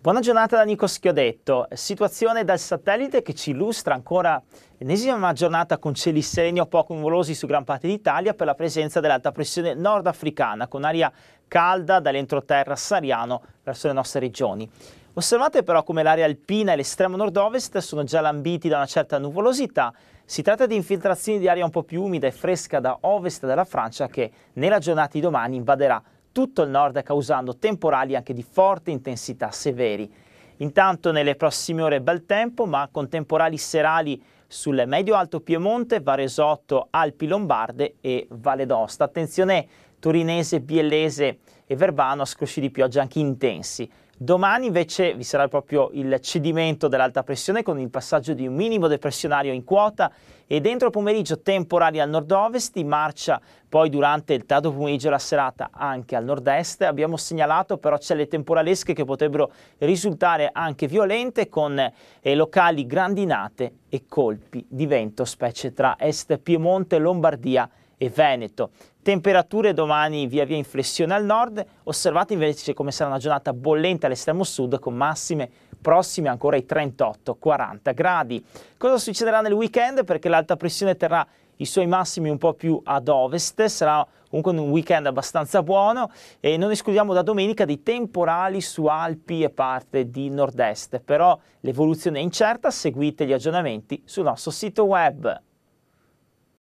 Buona giornata da Nico Schiodetto, situazione dal satellite che ci illustra ancora l'ennesima giornata con cieli sereni o poco nuvolosi su gran parte d'Italia per la presenza dell'alta pressione nordafricana con aria calda dall'entroterra sariano verso le nostre regioni. Osservate però come l'area alpina e l'estremo nord-ovest sono già lambiti da una certa nuvolosità. Si tratta di infiltrazioni di aria un po' più umida e fresca da ovest della Francia che nella giornata di domani invaderà tutto il nord causando temporali anche di forte intensità severi. Intanto nelle prossime ore bel tempo, ma con temporali serali sul medio-alto Piemonte, Varesotto, Alpi Lombarde e Valle d'Osta. Attenzione torinese, biellese e verbano a scrosci di pioggia anche intensi. Domani invece vi sarà proprio il cedimento dell'alta pressione con il passaggio di un minimo depressionario in quota e dentro pomeriggio temporali al nord-ovest, in marcia poi durante il tardo pomeriggio e la serata anche al nord-est. Abbiamo segnalato però celle temporalesche che potrebbero risultare anche violente con eh, locali grandinate e colpi di vento, specie tra est Piemonte, Lombardia e e Veneto. Temperature domani via via in flessione al nord, osservate invece come sarà una giornata bollente all'estremo sud con massime prossime ancora ai 38-40 gradi. Cosa succederà nel weekend? Perché l'alta pressione terrà i suoi massimi un po' più ad ovest, sarà comunque un weekend abbastanza buono e non escludiamo da domenica dei temporali su Alpi e parte di nord-est, però l'evoluzione è incerta, seguite gli aggiornamenti sul nostro sito web.